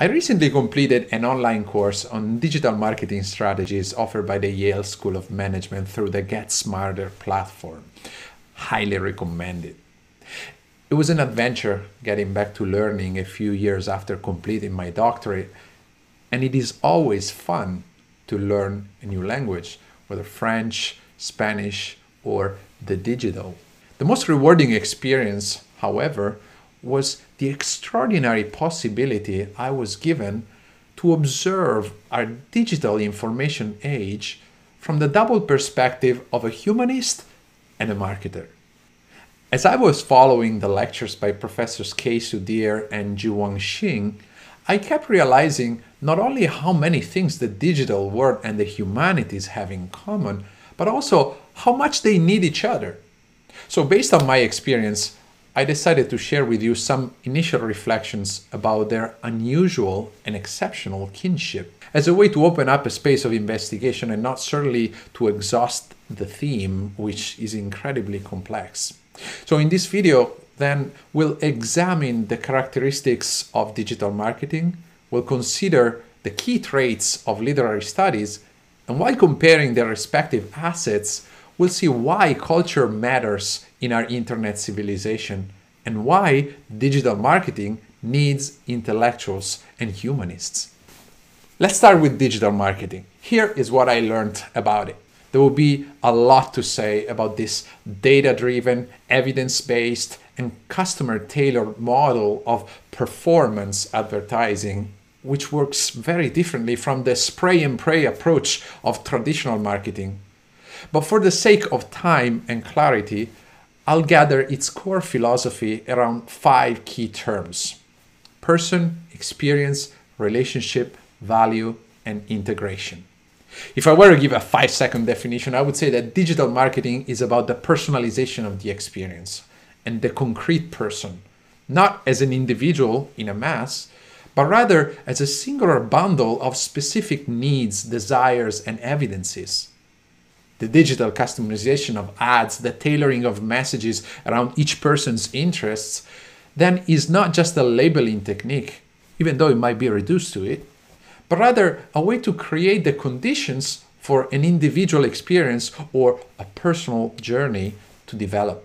I recently completed an online course on digital marketing strategies offered by the Yale School of Management through the Get Smarter platform. Highly recommended. It was an adventure getting back to learning a few years after completing my doctorate, and it is always fun to learn a new language, whether French, Spanish, or the digital. The most rewarding experience, however, was the extraordinary possibility I was given to observe our digital information age from the double perspective of a humanist and a marketer. As I was following the lectures by Professors Kei Sudhir and Zhuang Xing, I kept realizing not only how many things the digital world and the humanities have in common, but also how much they need each other. So based on my experience, I decided to share with you some initial reflections about their unusual and exceptional kinship as a way to open up a space of investigation and not certainly to exhaust the theme, which is incredibly complex. So, in this video, then we'll examine the characteristics of digital marketing, we'll consider the key traits of literary studies, and while comparing their respective assets, we'll see why culture matters in our internet civilization and why digital marketing needs intellectuals and humanists. Let's start with digital marketing. Here is what I learned about it. There will be a lot to say about this data driven, evidence based, and customer tailored model of performance advertising, which works very differently from the spray and pray approach of traditional marketing. But for the sake of time and clarity, I'll gather its core philosophy around five key terms person, experience, relationship, value, and integration. If I were to give a five second definition, I would say that digital marketing is about the personalization of the experience and the concrete person, not as an individual in a mass, but rather as a singular bundle of specific needs, desires, and evidences the digital customization of ads, the tailoring of messages around each person's interests, then is not just a labeling technique, even though it might be reduced to it, but rather a way to create the conditions for an individual experience or a personal journey to develop.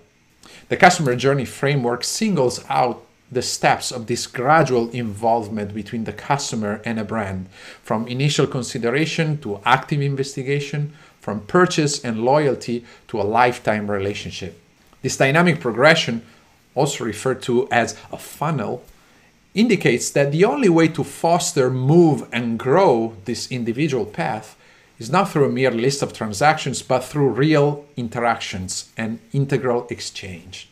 The customer journey framework singles out the steps of this gradual involvement between the customer and a brand, from initial consideration to active investigation from purchase and loyalty to a lifetime relationship. This dynamic progression, also referred to as a funnel, indicates that the only way to foster, move, and grow this individual path is not through a mere list of transactions, but through real interactions and integral exchange.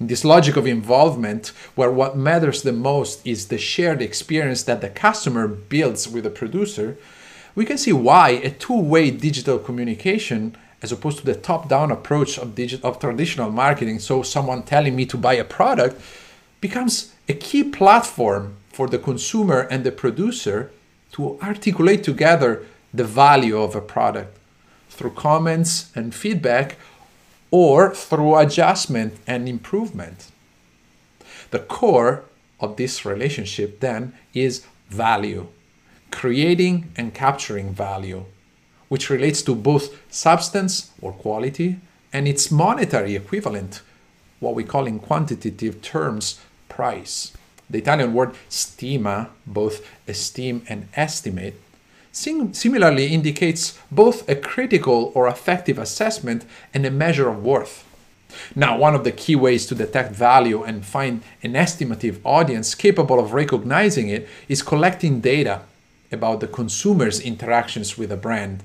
In this logic of involvement, where what matters the most is the shared experience that the customer builds with the producer, we can see why a two-way digital communication as opposed to the top-down approach of, digit- of traditional marketing, so someone telling me to buy a product, becomes a key platform for the consumer and the producer to articulate together the value of a product through comments and feedback or through adjustment and improvement. The core of this relationship then is value creating and capturing value, which relates to both substance or quality and its monetary equivalent, what we call in quantitative terms price. The Italian word stima, both esteem and estimate, sim similarly indicates both a critical or affective assessment and a measure of worth. Now, one of the key ways to detect value and find an estimative audience capable of recognizing it is collecting data about the consumer's interactions with a brand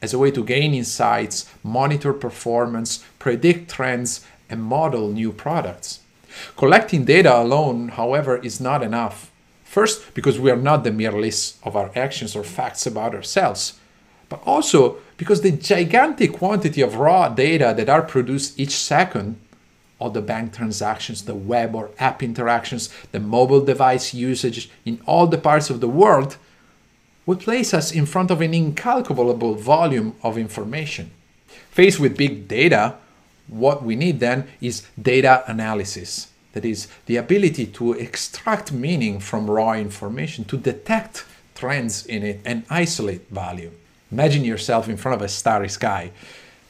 as a way to gain insights, monitor performance, predict trends, and model new products. Collecting data alone, however, is not enough. First, because we are not the mere list of our actions or facts about ourselves, but also because the gigantic quantity of raw data that are produced each second all the bank transactions, the web or app interactions, the mobile device usage in all the parts of the world would place us in front of an incalculable volume of information. Faced with big data, what we need then is data analysis. That is, the ability to extract meaning from raw information, to detect trends in it, and isolate value. Imagine yourself in front of a starry sky.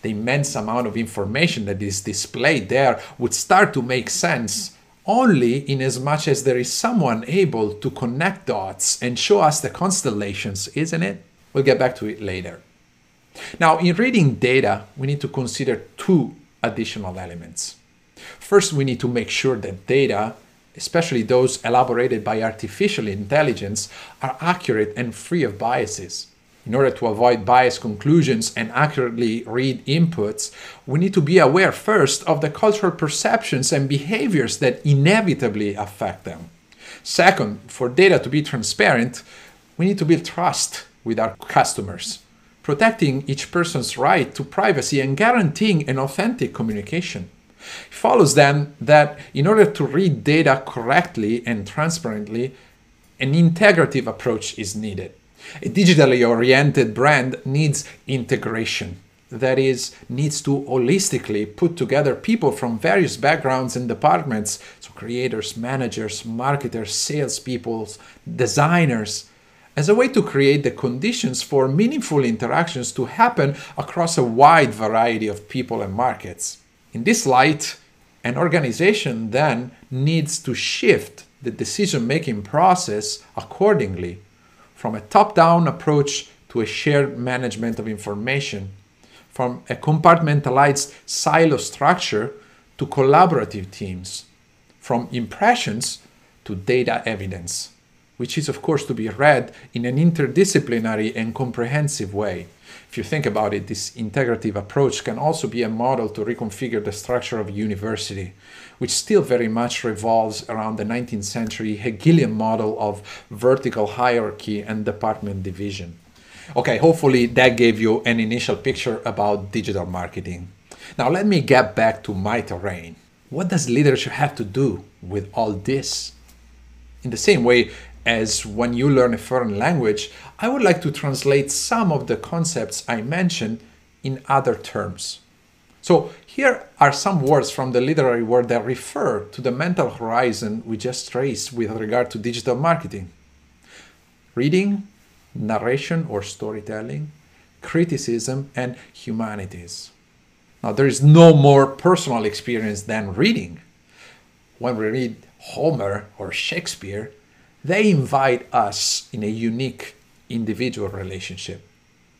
The immense amount of information that is displayed there would start to make sense only in as much as there is someone able to connect dots and show us the constellations, isn't it? We'll get back to it later. Now, in reading data, we need to consider two additional elements. First, we need to make sure that data, especially those elaborated by artificial intelligence, are accurate and free of biases in order to avoid biased conclusions and accurately read inputs, we need to be aware first of the cultural perceptions and behaviors that inevitably affect them. Second, for data to be transparent, we need to build trust with our customers, protecting each person's right to privacy and guaranteeing an authentic communication. It follows then that in order to read data correctly and transparently, an integrative approach is needed. A digitally oriented brand needs integration. That is, needs to holistically put together people from various backgrounds and departments. So, creators, managers, marketers, salespeople, designers, as a way to create the conditions for meaningful interactions to happen across a wide variety of people and markets. In this light, an organization then needs to shift the decision making process accordingly from a top-down approach to a shared management of information, from a compartmentalized silo structure to collaborative teams, from impressions to data evidence, which is of course to be read in an interdisciplinary and comprehensive way if you think about it, this integrative approach can also be a model to reconfigure the structure of university, which still very much revolves around the 19th century Hegelian model of vertical hierarchy and department division. Okay, hopefully that gave you an initial picture about digital marketing. Now let me get back to my terrain. What does leadership have to do with all this? In the same way as when you learn a foreign language, I would like to translate some of the concepts I mentioned in other terms. So here are some words from the literary world that refer to the mental horizon we just traced with regard to digital marketing. Reading, narration or storytelling, criticism, and humanities. Now, there is no more personal experience than reading. When we read Homer or Shakespeare, they invite us in a unique individual relationship.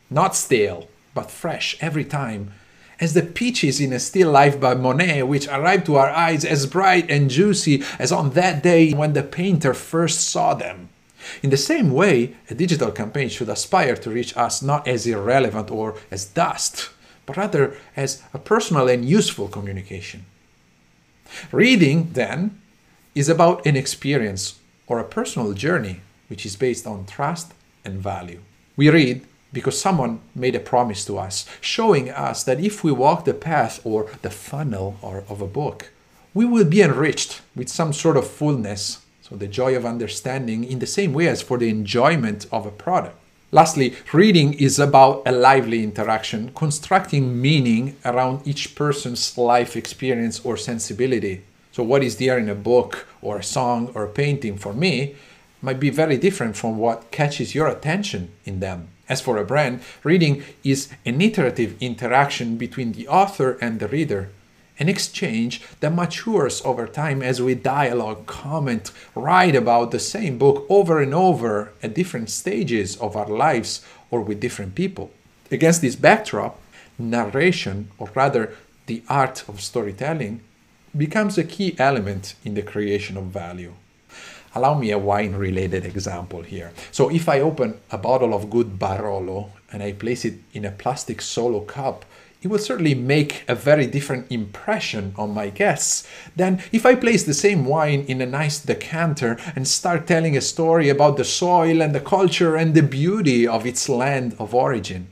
Not stale, but fresh every time. As the peaches in A Still Life by Monet, which arrive to our eyes as bright and juicy as on that day when the painter first saw them. In the same way, a digital campaign should aspire to reach us not as irrelevant or as dust, but rather as a personal and useful communication. Reading, then, is about an experience or a personal journey which is based on trust and value. We read because someone made a promise to us, showing us that if we walk the path or the funnel or of a book, we will be enriched with some sort of fullness, so the joy of understanding in the same way as for the enjoyment of a product. Lastly, reading is about a lively interaction, constructing meaning around each person's life experience or sensibility. So what is there in a book or a song or a painting for me might be very different from what catches your attention in them. As for a brand, reading is an iterative interaction between the author and the reader, an exchange that matures over time as we dialogue, comment, write about the same book over and over at different stages of our lives or with different people. Against this backdrop, narration, or rather the art of storytelling, becomes a key element in the creation of value. Allow me a wine related example here. So, if I open a bottle of good Barolo and I place it in a plastic solo cup, it will certainly make a very different impression on my guests than if I place the same wine in a nice decanter and start telling a story about the soil and the culture and the beauty of its land of origin.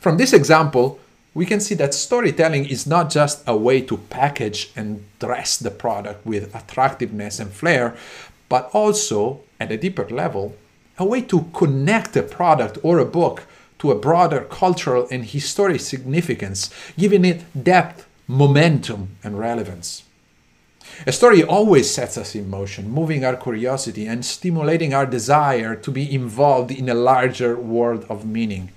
From this example, we can see that storytelling is not just a way to package and dress the product with attractiveness and flair, but also, at a deeper level, a way to connect a product or a book to a broader cultural and historic significance, giving it depth, momentum, and relevance. A story always sets us in motion, moving our curiosity and stimulating our desire to be involved in a larger world of meaning.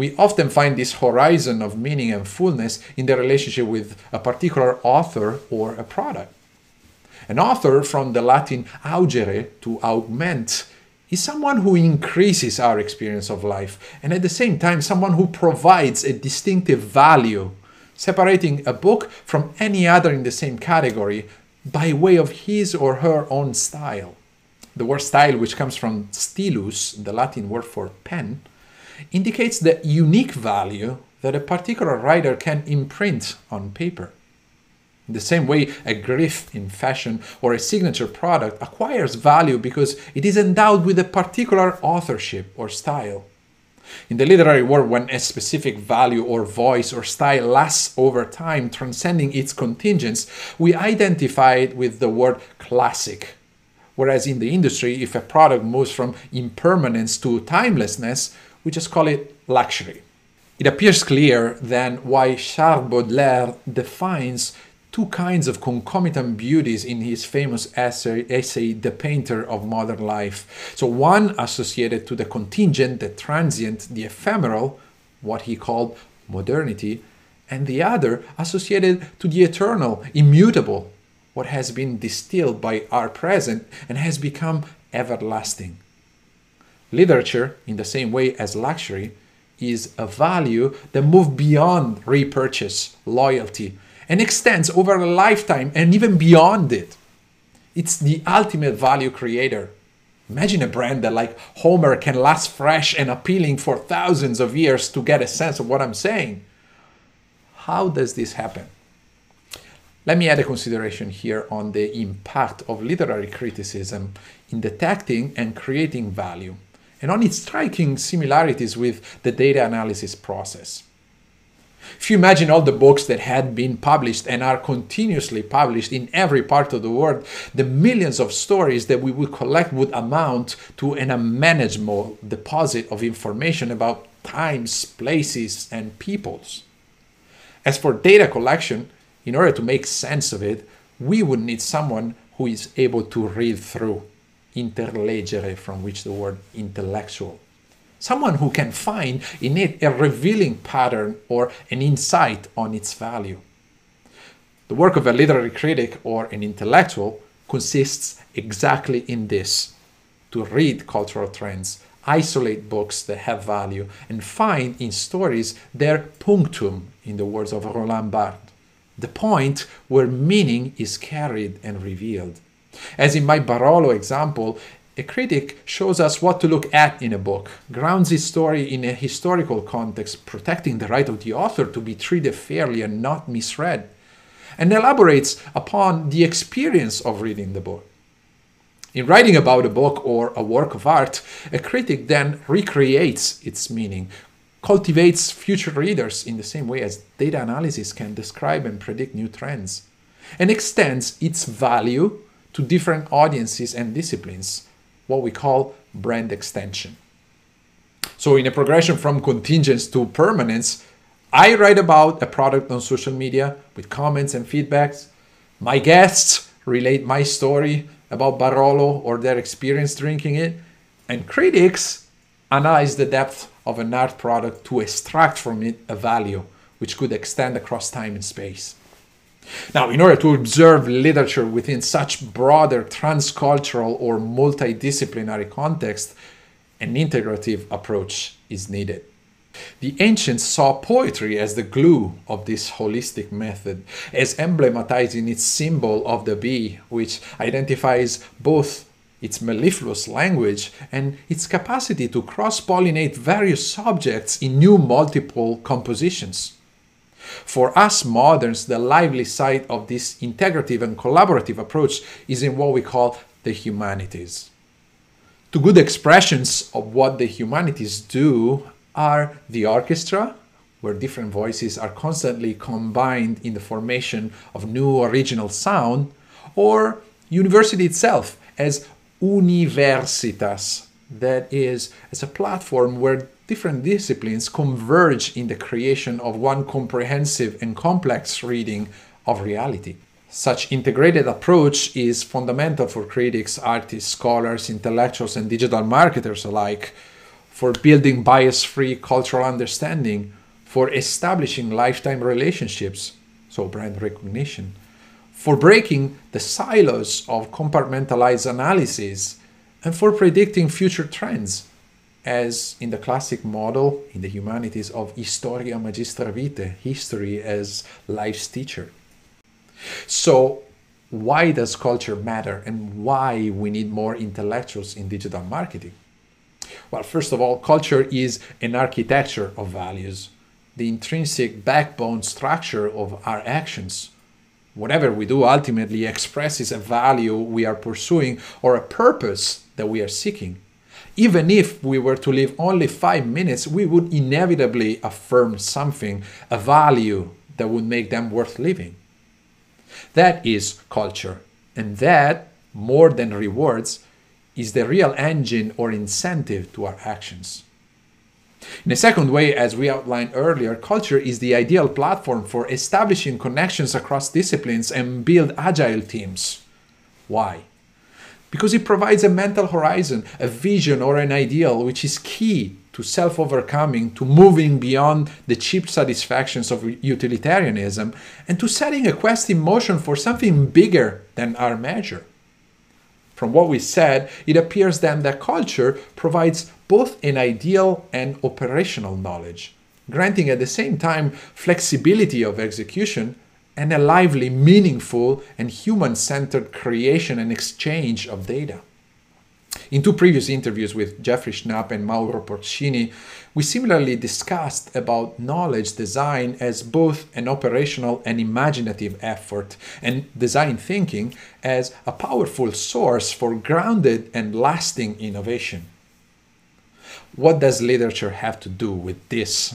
We often find this horizon of meaning and fullness in the relationship with a particular author or a product. An author, from the Latin augere, to augment, is someone who increases our experience of life and at the same time someone who provides a distinctive value, separating a book from any other in the same category by way of his or her own style. The word style, which comes from stylus, the Latin word for pen, indicates the unique value that a particular writer can imprint on paper. In the same way, a griff in fashion or a signature product acquires value because it is endowed with a particular authorship or style. In the literary world, when a specific value or voice or style lasts over time, transcending its contingents, we identify it with the word classic. Whereas in the industry, if a product moves from impermanence to timelessness, we just call it luxury. It appears clear then why Charles Baudelaire defines two kinds of concomitant beauties in his famous essay, essay, The Painter of Modern Life. So, one associated to the contingent, the transient, the ephemeral, what he called modernity, and the other associated to the eternal, immutable, what has been distilled by our present and has become everlasting. Literature, in the same way as luxury, is a value that moves beyond repurchase, loyalty, and extends over a lifetime and even beyond it. It's the ultimate value creator. Imagine a brand that, like Homer, can last fresh and appealing for thousands of years to get a sense of what I'm saying. How does this happen? Let me add a consideration here on the impact of literary criticism in detecting and creating value and on its striking similarities with the data analysis process. If you imagine all the books that had been published and are continuously published in every part of the world, the millions of stories that we would collect would amount to an unmanageable deposit of information about times, places, and peoples. As for data collection, in order to make sense of it, we would need someone who is able to read through interlegere, from which the word intellectual. Someone who can find in it a revealing pattern or an insight on its value. The work of a literary critic or an intellectual consists exactly in this to read cultural trends, isolate books that have value, and find in stories their punctum, in the words of Roland Barthes, the point where meaning is carried and revealed. As in my Barolo example, a critic shows us what to look at in a book, grounds his story in a historical context, protecting the right of the author to be treated fairly and not misread, and elaborates upon the experience of reading the book. In writing about a book or a work of art, a critic then recreates its meaning, cultivates future readers in the same way as data analysis can describe and predict new trends, and extends its value to different audiences and disciplines, what we call brand extension. So, in a progression from contingence to permanence, I write about a product on social media with comments and feedbacks. My guests relate my story about Barolo or their experience drinking it. And critics analyze the depth of an art product to extract from it a value which could extend across time and space. Now, in order to observe literature within such broader transcultural or multidisciplinary context, an integrative approach is needed. The ancients saw poetry as the glue of this holistic method, as emblematizing its symbol of the bee, which identifies both its mellifluous language and its capacity to cross pollinate various subjects in new multiple compositions. For us moderns, the lively side of this integrative and collaborative approach is in what we call the humanities. Two good expressions of what the humanities do are the orchestra, where different voices are constantly combined in the formation of new original sound, or university itself as universitas, that is as a platform where different disciplines converge in the creation of one comprehensive and complex reading of reality. Such integrated approach is fundamental for critics, artists, scholars, intellectuals, and digital marketers alike for building bias-free cultural understanding, for establishing lifetime relationships, so brand recognition, for breaking the silos of compartmentalized analysis and for predicting future trends, as in the classic model in the humanities of Historia Magistra Vitae, history as life's teacher. So, why does culture matter and why we need more intellectuals in digital marketing? Well, first of all, culture is an architecture of values, the intrinsic backbone structure of our actions whatever we do ultimately expresses a value we are pursuing or a purpose that we are seeking. Even if we were to live only five minutes, we would inevitably affirm something, a value that would make them worth living. That is culture. And that, more than rewards, is the real engine or incentive to our actions. In a second way, as we outlined earlier, culture is the ideal platform for establishing connections across disciplines and build agile teams. Why? Because it provides a mental horizon, a vision, or an ideal which is key to self overcoming, to moving beyond the cheap satisfactions of utilitarianism, and to setting a quest in motion for something bigger than our measure. From what we said, it appears then that culture provides both an ideal and operational knowledge, granting at the same time flexibility of execution and a lively, meaningful, and human centered creation and exchange of data. In two previous interviews with Jeffrey Schnapp and Mauro Porcini, we similarly discussed about knowledge design as both an operational and imaginative effort, and design thinking as a powerful source for grounded and lasting innovation. What does literature have to do with this?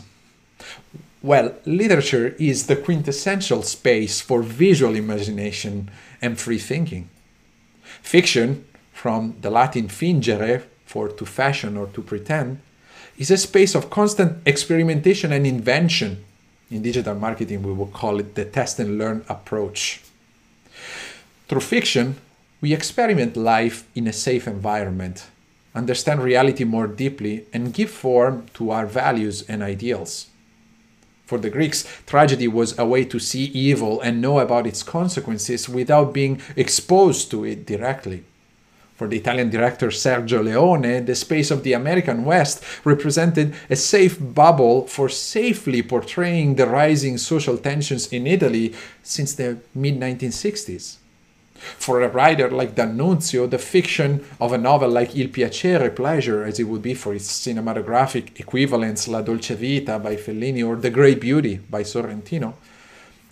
Well, literature is the quintessential space for visual imagination and free thinking. Fiction, from the Latin fingere, for to fashion or to pretend, is a space of constant experimentation and invention. In digital marketing, we will call it the test and learn approach. Through fiction, we experiment life in a safe environment, understand reality more deeply, and give form to our values and ideals. For the Greeks, tragedy was a way to see evil and know about its consequences without being exposed to it directly. For the Italian director Sergio Leone, the space of the American West represented a safe bubble for safely portraying the rising social tensions in Italy since the mid 1960s. For a writer like D'Annunzio, the fiction of a novel like Il Piacere Pleasure, as it would be for its cinematographic equivalents La Dolce Vita by Fellini or The Great Beauty by Sorrentino,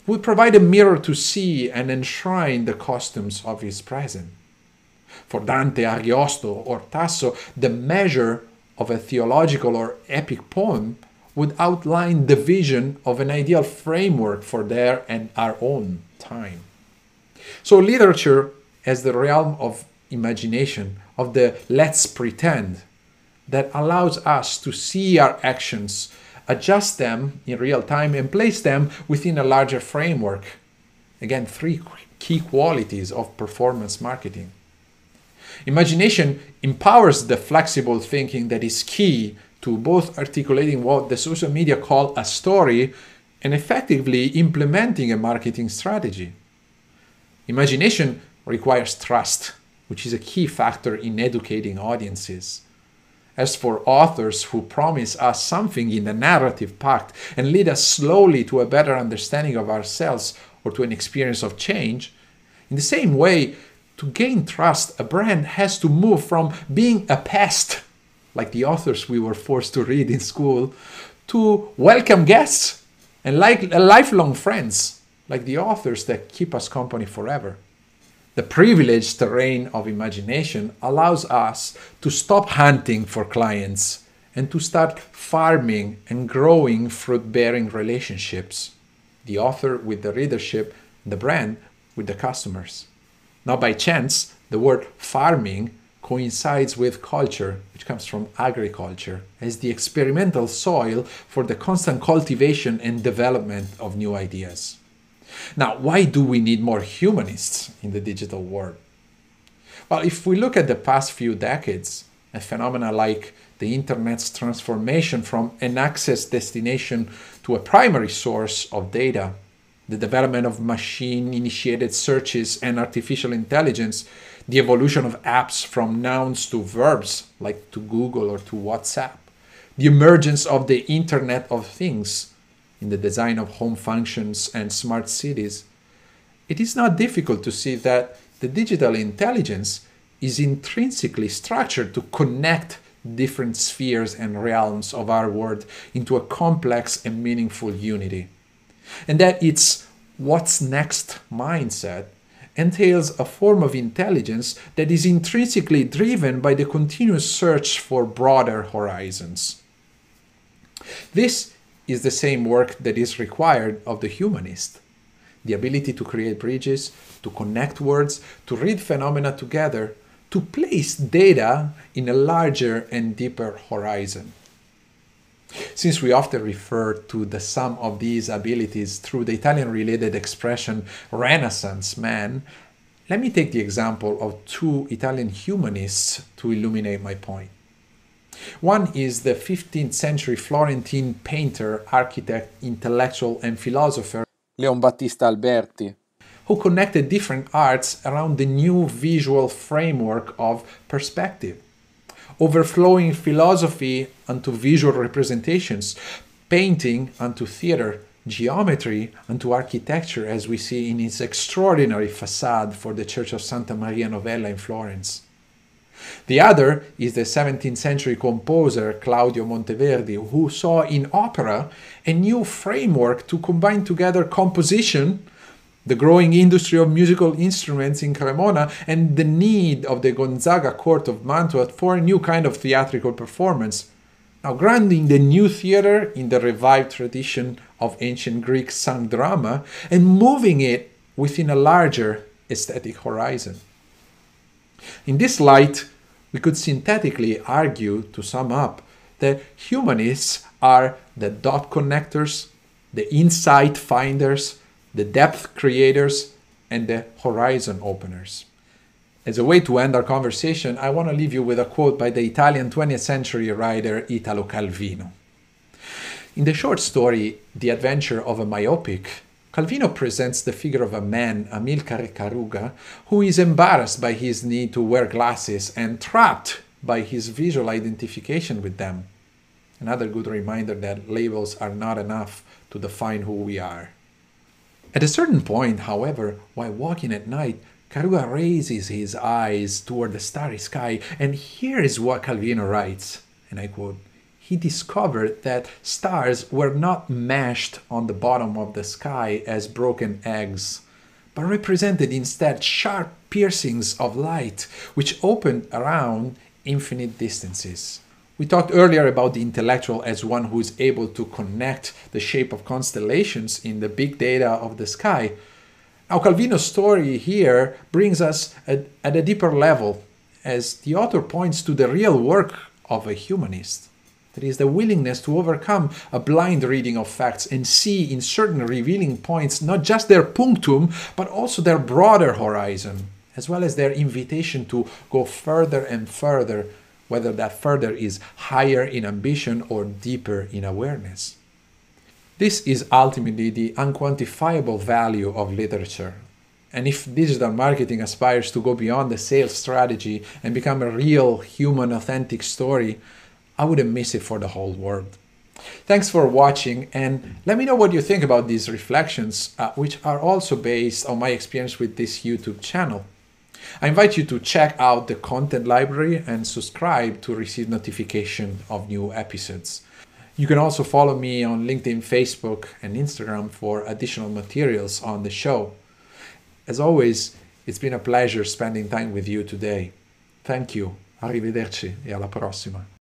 would provide a mirror to see and enshrine the costumes of his present for Dante, Ariosto, or Tasso, the measure of a theological or epic poem would outline the vision of an ideal framework for their and our own time. So, literature as the realm of imagination, of the let's pretend, that allows us to see our actions, adjust them in real time, and place them within a larger framework. Again, three key qualities of performance marketing. Imagination empowers the flexible thinking that is key to both articulating what the social media call a story and effectively implementing a marketing strategy. Imagination requires trust, which is a key factor in educating audiences. As for authors who promise us something in the narrative pact and lead us slowly to a better understanding of ourselves or to an experience of change, in the same way, to gain trust, a brand has to move from being a pest, like the authors we were forced to read in school, to welcome guests and like uh, lifelong friends, like the authors that keep us company forever. The privileged terrain of imagination allows us to stop hunting for clients and to start farming and growing fruit bearing relationships. The author with the readership, the brand with the customers. Not by chance, the word farming coincides with culture, which comes from agriculture, as the experimental soil for the constant cultivation and development of new ideas. Now, why do we need more humanists in the digital world? Well, if we look at the past few decades, a phenomena like the internet's transformation from an access destination to a primary source of data the development of machine initiated searches and artificial intelligence, the evolution of apps from nouns to verbs, like to Google or to WhatsApp, the emergence of the Internet of Things in the design of home functions and smart cities, it is not difficult to see that the digital intelligence is intrinsically structured to connect different spheres and realms of our world into a complex and meaningful unity and that its what's next mindset entails a form of intelligence that is intrinsically driven by the continuous search for broader horizons. This is the same work that is required of the humanist the ability to create bridges, to connect words, to read phenomena together, to place data in a larger and deeper horizon. Since we often refer to the sum of these abilities through the Italian related expression Renaissance man, let me take the example of two Italian humanists to illuminate my point. One is the 15th century Florentine painter, architect, intellectual, and philosopher Leon Battista Alberti, who connected different arts around the new visual framework of perspective overflowing philosophy unto visual representations, painting unto theater, geometry unto architecture, as we see in its extraordinary facade for the Church of Santa Maria Novella in Florence. The other is the 17th century composer Claudio Monteverdi, who saw in opera a new framework to combine together composition the growing industry of musical instruments in Cremona, and the need of the Gonzaga court of Mantua for a new kind of theatrical performance. Now, granting the new theater in the revived tradition of ancient Greek sung drama and moving it within a larger aesthetic horizon. In this light, we could synthetically argue to sum up that humanists are the dot connectors, the insight finders, the depth creators, and the horizon openers. As a way to end our conversation, I want to leave you with a quote by the Italian 20th century writer Italo Calvino. In the short story, The Adventure of a Myopic, Calvino presents the figure of a man, Amilcare Caruga, who is embarrassed by his need to wear glasses and trapped by his visual identification with them. Another good reminder that labels are not enough to define who we are. At a certain point, however, while walking at night, Karuga raises his eyes toward the starry sky, and here is what Calvino writes, and I quote, he discovered that stars were not mashed on the bottom of the sky as broken eggs, but represented instead sharp piercings of light which opened around infinite distances. We talked earlier about the intellectual as one who is able to connect the shape of constellations in the big data of the sky. Now, Calvino's story here brings us at, at a deeper level as the author points to the real work of a humanist. That is the willingness to overcome a blind reading of facts and see in certain revealing points not just their punctum, but also their broader horizon, as well as their invitation to go further and further whether that further is higher in ambition or deeper in awareness. This is ultimately the unquantifiable value of literature. And if digital marketing aspires to go beyond the sales strategy and become a real, human, authentic story, I wouldn't miss it for the whole world. Thanks for watching, and let me know what you think about these reflections, uh, which are also based on my experience with this YouTube channel. I invite you to check out the content library and subscribe to receive notification of new episodes. You can also follow me on LinkedIn, Facebook, and Instagram for additional materials on the show. As always, it's been a pleasure spending time with you today. Thank you, arrivederci e alla prossima.